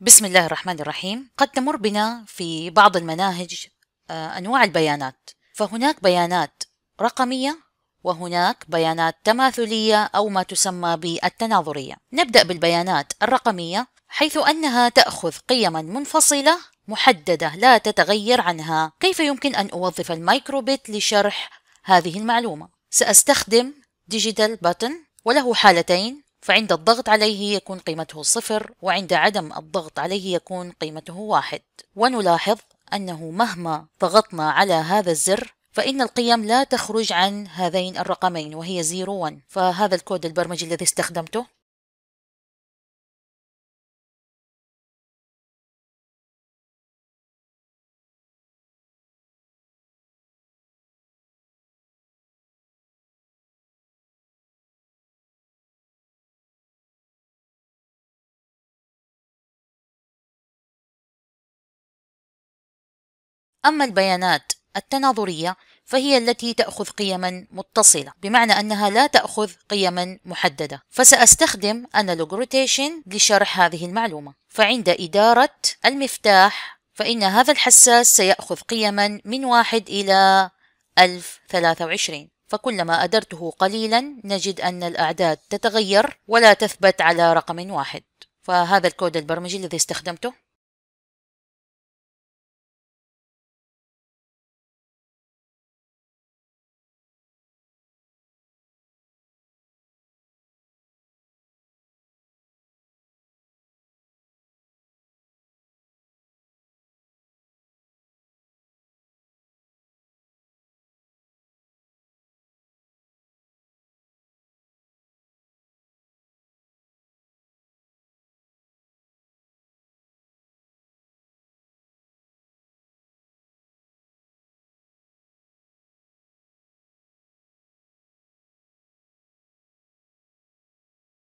بسم الله الرحمن الرحيم قد تمر بنا في بعض المناهج آه، أنواع البيانات فهناك بيانات رقمية وهناك بيانات تماثلية أو ما تسمى بالتناظرية نبدأ بالبيانات الرقمية حيث أنها تأخذ قيما منفصلة محددة لا تتغير عنها كيف يمكن أن أوظف الميكروبيت لشرح هذه المعلومة؟ سأستخدم ديجيتال باتن وله حالتين فعند الضغط عليه يكون قيمته صفر وعند عدم الضغط عليه يكون قيمته واحد ونلاحظ أنه مهما ضغطنا على هذا الزر فإن القيم لا تخرج عن هذين الرقمين وهي 0 1 فهذا الكود البرمجي الذي استخدمته أما البيانات التناظرية فهي التي تأخذ قيما متصلة بمعنى أنها لا تأخذ قيما محددة فسأستخدم Analog Rotation لشرح هذه المعلومة فعند إدارة المفتاح فإن هذا الحساس سيأخذ قيما من واحد إلى 1023 فكلما أدرته قليلا نجد أن الأعداد تتغير ولا تثبت على رقم واحد فهذا الكود البرمجي الذي استخدمته